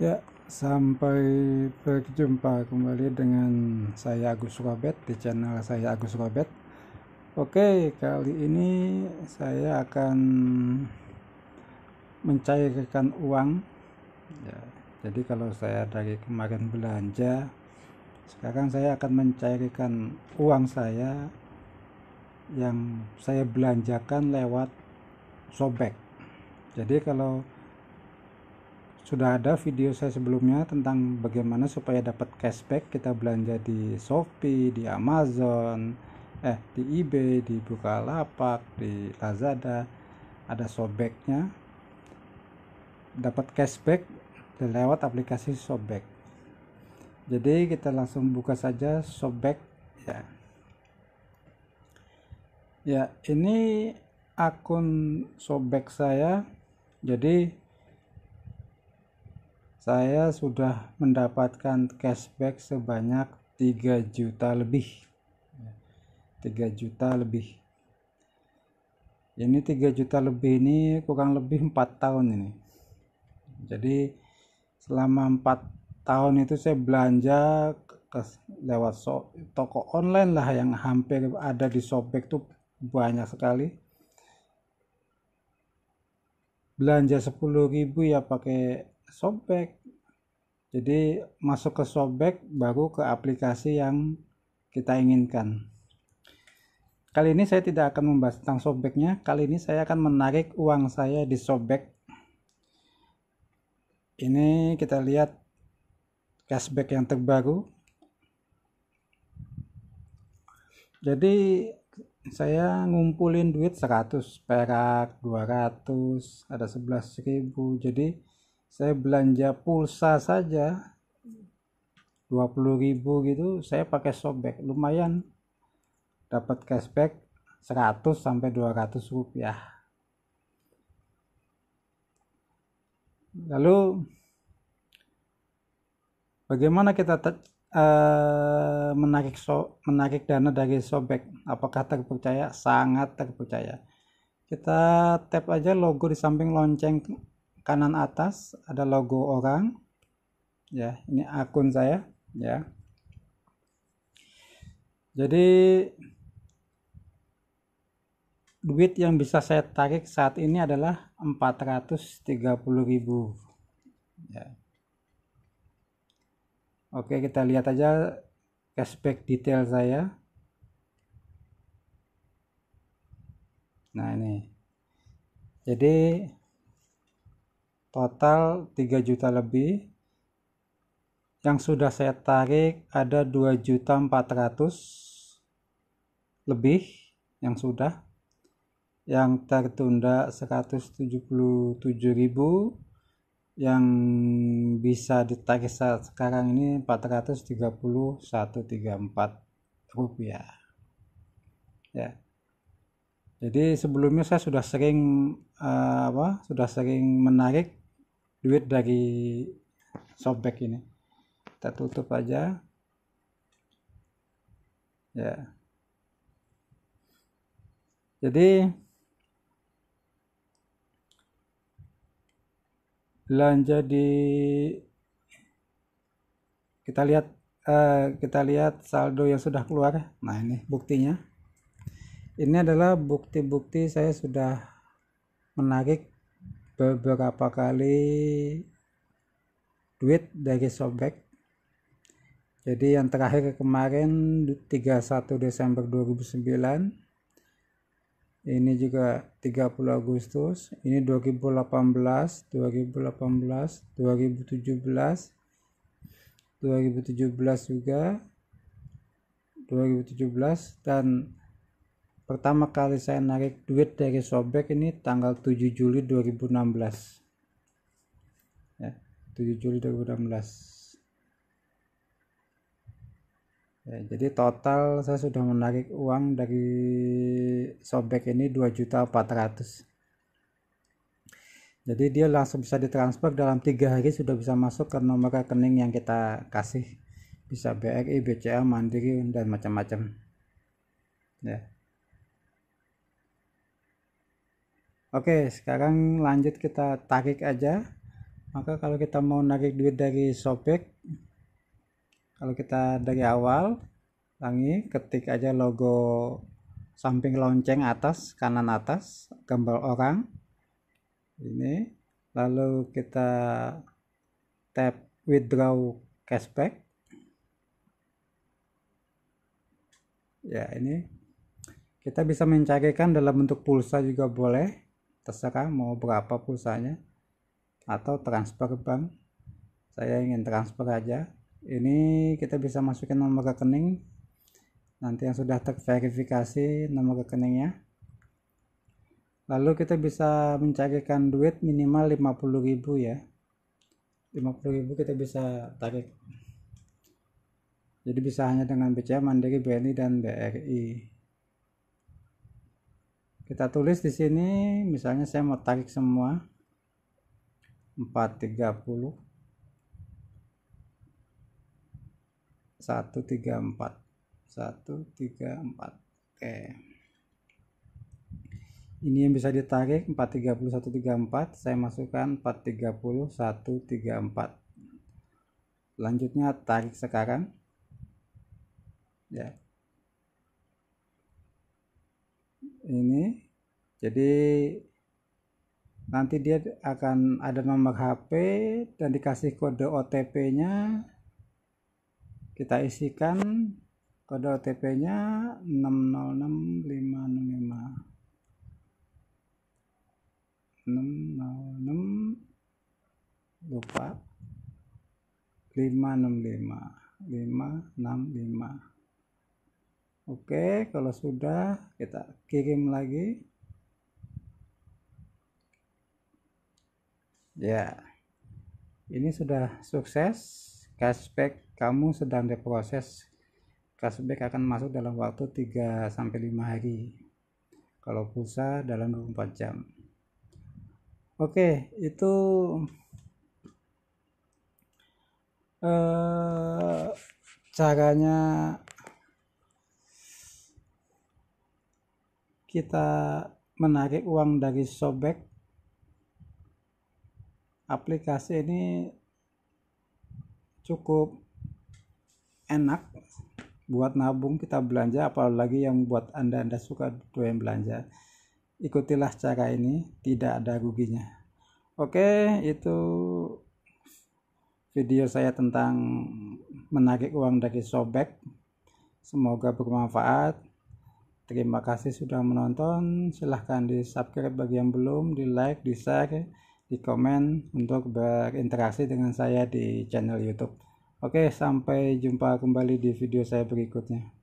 Ya, sampai berjumpa kembali dengan saya Agus Robet di channel saya Agus Robet. Oke, kali ini saya akan mencairkan uang. Ya, jadi kalau saya dari kemarin belanja, sekarang saya akan mencairkan uang saya yang saya belanjakan lewat sobek. Jadi kalau sudah ada video saya sebelumnya tentang bagaimana supaya dapat cashback kita belanja di Shopee, di Amazon, eh di eBay, di Bukalapak, di Lazada ada sobeknya dapat cashback lewat aplikasi sobek jadi kita langsung buka saja sobek ya ya ini akun sobek saya jadi saya sudah mendapatkan cashback sebanyak 3 juta lebih 3 juta lebih ini 3 juta lebih ini kurang lebih 4 tahun ini jadi selama 4 tahun itu saya belanja ke, lewat so, toko online lah yang hampir ada di sobek tuh banyak sekali belanja 10.000 ya pakai sobek jadi masuk ke sobek baru ke aplikasi yang kita inginkan kali ini saya tidak akan membahas tentang sobeknya kali ini saya akan menarik uang saya di sobek ini kita lihat cashback yang terbaru jadi saya ngumpulin duit 100 perak 200 ada 11.000 jadi saya belanja pulsa saja 20.000 gitu saya pakai sobek lumayan dapat cashback 100 sampai 200 rupiah lalu bagaimana kita uh, menarik so menarik dana dari sobek apakah terpercaya sangat terpercaya kita tap aja logo di samping lonceng kanan atas ada logo orang ya ini akun saya ya jadi duit yang bisa saya tarik saat ini adalah 430.000 ya Oke kita lihat aja cashback detail saya nah ini jadi total 3 juta lebih yang sudah saya tarik ada 2 juta 400 lebih yang sudah yang tertunda 177.000 yang bisa ditarik saat sekarang ini 431.34 rupiah ya jadi sebelumnya saya sudah sering uh, apa sudah sering menarik duit dari sobek ini kita tutup aja ya jadi belanja di kita lihat eh, kita lihat saldo yang sudah keluar nah ini buktinya ini adalah bukti-bukti saya sudah menarik beberapa kali duit dari sobek jadi yang terakhir kemarin 31 Desember 2009 ini juga 30 Agustus ini 2018 2018 2017 2017 juga 2017 dan pertama kali saya narik duit dari sobek ini tanggal 7 Juli 2016 ya 7 Juli 2016 ya, jadi total saya sudah menarik uang dari sobek ini juta 2 400 jadi dia langsung bisa ditransfer dalam tiga hari sudah bisa masuk ke nomor rekening yang kita kasih bisa BRI, BCA, Mandiri dan macam-macam ya Oke, sekarang lanjut kita tarik aja. Maka kalau kita mau narik duit dari sobek kalau kita dari awal, langi ketik aja logo samping lonceng atas, kanan atas, gambar orang. Ini, lalu kita tap withdraw cashback. Ya, ini kita bisa mencarikan dalam bentuk pulsa juga boleh terserah mau berapa pulsanya atau transfer ke bank saya ingin transfer aja ini kita bisa masukin nomor rekening nanti yang sudah terverifikasi nomor rekeningnya lalu kita bisa mencarikan duit minimal 50.000 ya 50.000 kita bisa tarik jadi bisa hanya dengan BCA Mandiri BNI dan BRI kita tulis di sini misalnya saya mau tarik semua 430 134 134 oke ini yang bisa ditarik 430 134 saya masukkan 430 134 selanjutnya tarik sekarang ya ini jadi nanti dia akan ada nomor HP dan dikasih kode OTP-nya kita isikan kode OTP-nya 606565 606 lupa 565 565 Oke, kalau sudah kita kirim lagi. Ya, ini sudah sukses. Cashback kamu sedang diproses. Cashback akan masuk dalam waktu 3-5 hari. Kalau pulsa dalam 24 jam. Oke, itu eh, caranya kita menarik uang dari sobek aplikasi ini cukup enak buat nabung kita belanja apalagi yang buat anda anda suka doyan belanja ikutilah cara ini tidak ada ruginya oke itu video saya tentang menarik uang dari sobek semoga bermanfaat Terima kasih sudah menonton. Silahkan di subscribe bagi yang belum, di like, di share, di komen untuk berinteraksi dengan saya di channel YouTube. Oke, sampai jumpa kembali di video saya berikutnya.